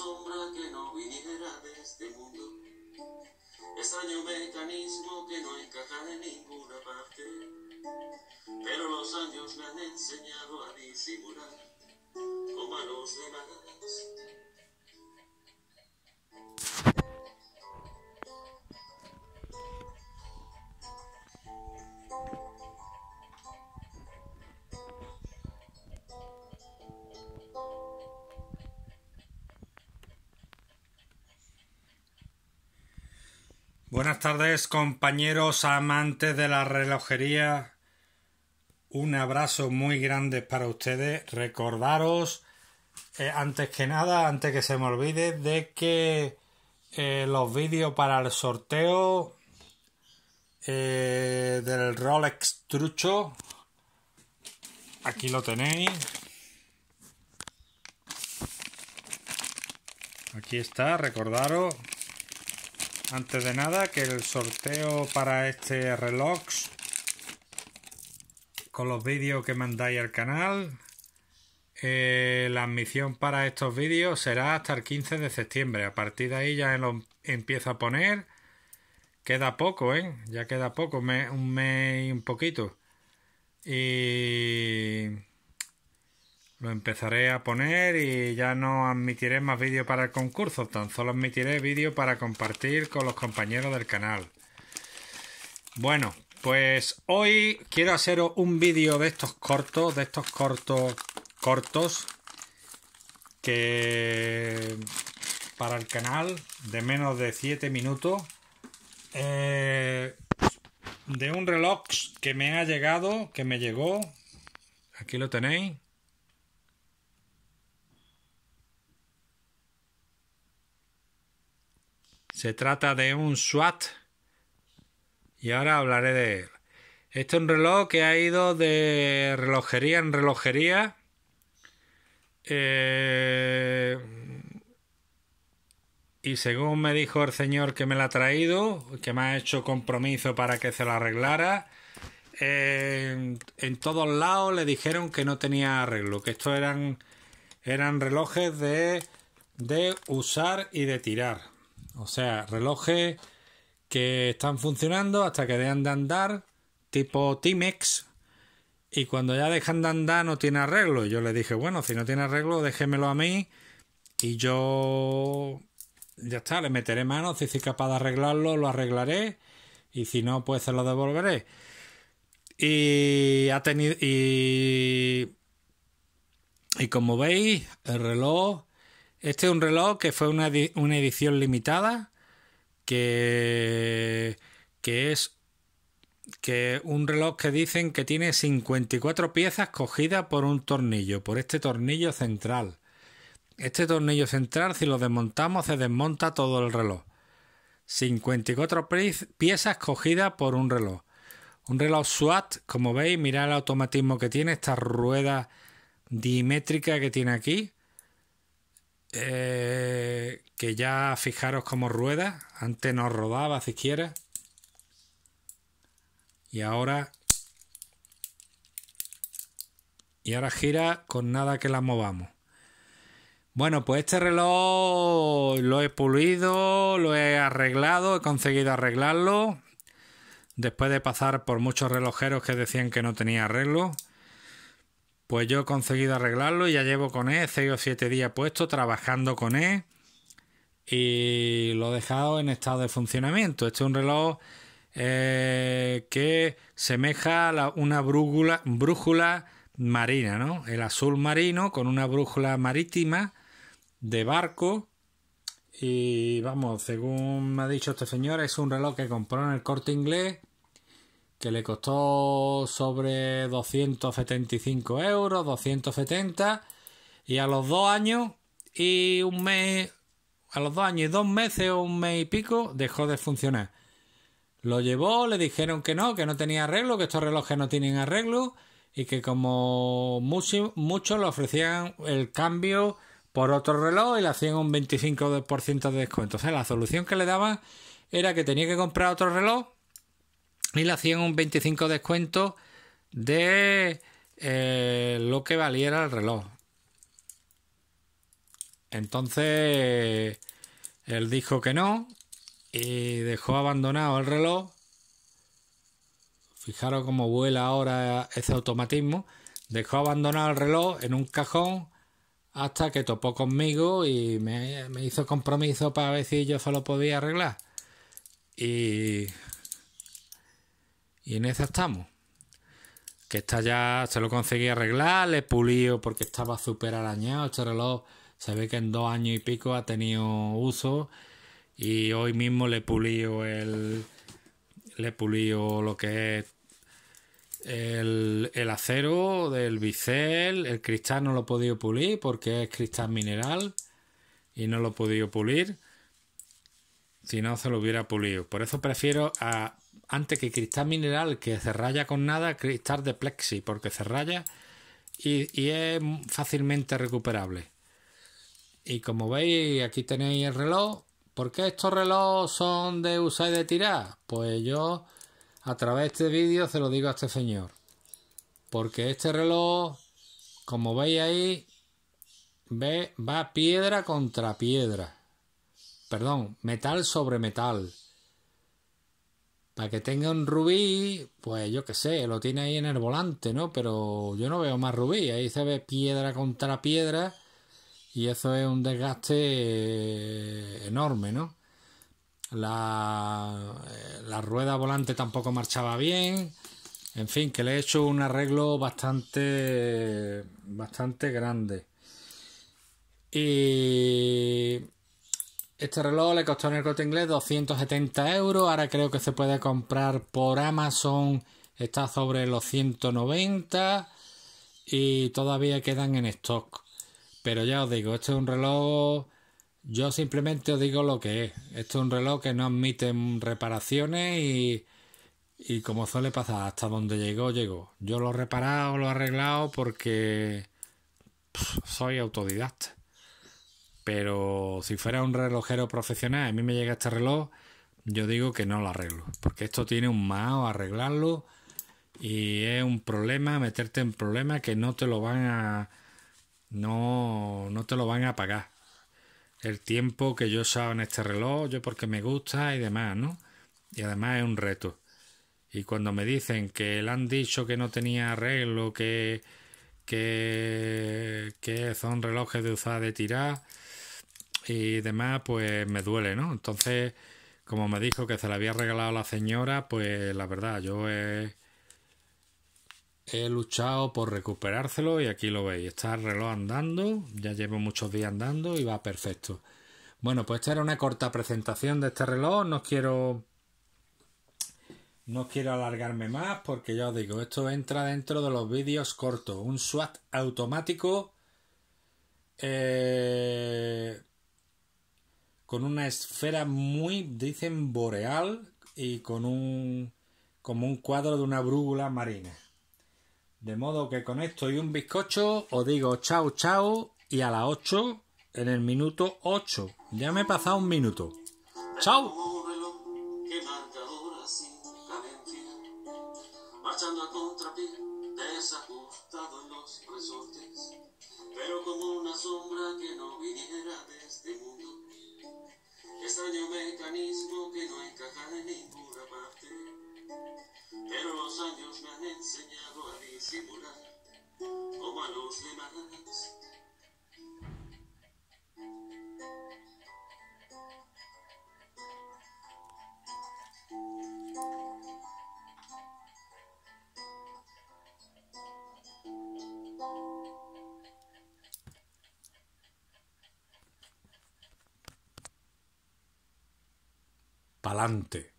sombra que no viniera de este mundo. Extraño mecanismo que no encaja en ninguna parte. Pero los años me han enseñado a disimular como a los demás. Buenas tardes compañeros amantes de la relojería. Un abrazo muy grande para ustedes. Recordaros, eh, antes que nada, antes que se me olvide, de que eh, los vídeos para el sorteo eh, del Rolex Trucho, aquí lo tenéis. Aquí está, recordaros antes de nada que el sorteo para este reloj con los vídeos que mandáis al canal eh, la admisión para estos vídeos será hasta el 15 de septiembre a partir de ahí ya lo em-, empiezo a poner queda poco ¿eh? ya queda poco un mes y un poquito y lo empezaré a poner y ya no admitiré más vídeos para el concurso, tan solo admitiré vídeos para compartir con los compañeros del canal. Bueno, pues hoy quiero haceros un vídeo de estos cortos, de estos cortos cortos que para el canal de menos de 7 minutos eh, de un reloj que me ha llegado, que me llegó, aquí lo tenéis Se trata de un SWAT. Y ahora hablaré de él. Este es un reloj que ha ido de relojería en relojería. Eh, y según me dijo el señor que me la ha traído, que me ha hecho compromiso para que se la arreglara, en todos lados le dijeron que no tenía arreglo, que estos eran, eran relojes de, de usar y de tirar. O sea, relojes que están funcionando hasta que dejan de andar, tipo Timex. Y cuando ya dejan de andar no tiene arreglo. yo le dije, bueno, si no tiene arreglo, déjemelo a mí. Y yo... Ya está, le meteré mano. Si soy capaz de arreglarlo, lo arreglaré. Y si no, pues se lo devolveré. Y ha tenido... Y... Y como veis, el reloj este es un reloj que fue una, edición limitada, que, que es que un reloj que dicen que tiene 54 piezas cogidas por un tornillo, por este tornillo central. Este tornillo central, si lo desmontamos, se desmonta todo el reloj. 54 piezas cogidas por un reloj. Un reloj SWAT, como veis, mirad el automatismo que tiene, esta rueda dimétrica que tiene aquí. Eh, que ya fijaros como rueda, antes no rodaba siquiera y ahora y ahora gira con nada que la movamos. Bueno, pues este reloj lo he pulido, lo he arreglado, he conseguido arreglarlo después de pasar por muchos relojeros que decían que no tenía arreglo. Pues yo he conseguido arreglarlo y ya llevo con él 6 o 7 días puesto trabajando con él y lo he dejado en estado de funcionamiento. Este es un reloj eh, que semeja a una brújula, brújula marina, ¿no? El azul marino con una brújula marítima de barco. Y vamos, según me ha dicho este señor, es un reloj que compró en el corte inglés que le costó sobre 275 euros, 270, y a los dos años y un mes, a los dos años y dos meses o un mes y pico, dejó de funcionar. Lo llevó, le dijeron que no, que no tenía arreglo, que estos relojes no tienen arreglo y que como muchos le ofrecían el cambio por otro reloj y le hacían un 25% de descuento. sea, la solución que le daban era que tenía que comprar otro reloj y le hacían un 25 descuento de eh, lo que valiera el reloj. Entonces él dijo que no y dejó abandonado el reloj. Fijaros cómo vuela ahora ese automatismo. Dejó abandonado el reloj en un cajón hasta que topó conmigo y me, me hizo compromiso para ver si yo se lo podía arreglar. Y y en esa estamos. Que esta ya se lo conseguí arreglar, le pulío porque estaba súper arañado. Este reloj se ve que en dos años y pico ha tenido uso. Y hoy mismo le pulío el. Le lo que es el, el, acero del bisel, el cristal no lo he podido pulir porque es cristal mineral y no lo he podido pulir. Si no, se lo hubiera pulido. Por eso prefiero a, antes que cristal mineral que se raya con nada, cristal de plexi, porque se raya y, es fácilmente recuperable. Y como veis, aquí tenéis el reloj. ¿Por qué estos relojes son de usar y de tirar? Pues yo a través de este vídeo se lo digo a este señor. Porque este reloj, como veis ahí, va piedra contra piedra perdón, metal sobre metal. Para que tenga un rubí, pues yo qué sé, lo tiene ahí en el volante, ¿no? Pero yo no veo más rubí, ahí se ve piedra contra piedra y eso es un desgaste eh, enorme, ¿no? La, eh, la rueda volante tampoco marchaba bien, en fin, que le he hecho un arreglo bastante, bastante grande. Y este reloj le costó en el corte inglés 270 euros. Ahora creo que se puede comprar por Amazon. Está sobre los 190 y todavía quedan en stock. Pero ya os digo, este es un reloj. Yo simplemente os digo lo que es. Este es un reloj que no admite reparaciones y, como suele pasar, hasta donde llegó, llegó. Yo lo he reparado, lo he arreglado porque soy autodidacta. Pero si fuera un relojero profesional, a mí me llega este reloj, yo digo que no lo arreglo. Porque esto tiene un mao arreglarlo y es un problema, meterte en problemas que no te lo van a. No, no te lo van a pagar. El tiempo que yo he usado en este reloj, yo porque me gusta y demás, ¿no? Y además es un reto. Y cuando me dicen que le han dicho que no tenía arreglo, que, que, que son relojes de usar de tirar, y demás, pues me duele, ¿no? Entonces, como me dijo que se la había regalado la señora, pues la verdad, yo he, luchado por recuperárselo y aquí lo veis. Está el reloj andando, ya llevo muchos días andando y va perfecto. Bueno, pues esta era una corta presentación de este reloj, no quiero... No quiero alargarme más porque ya os digo, esto entra dentro de los vídeos cortos. Un SWAT automático eh, con una esfera muy, dicen, boreal y con un, como un cuadro de una brújula marina. De modo que con esto y un bizcocho os digo chao chao y a las 8, en el minuto 8, ya me he pasado un minuto. ¡Chao! Marchando a desajustado en los resortes, pero como una sombra que no viniera de este mundo. Extraño mecanismo que no encaja en ninguna parte. Pero los años me han enseñado a disimular, como a los demás. Adelante.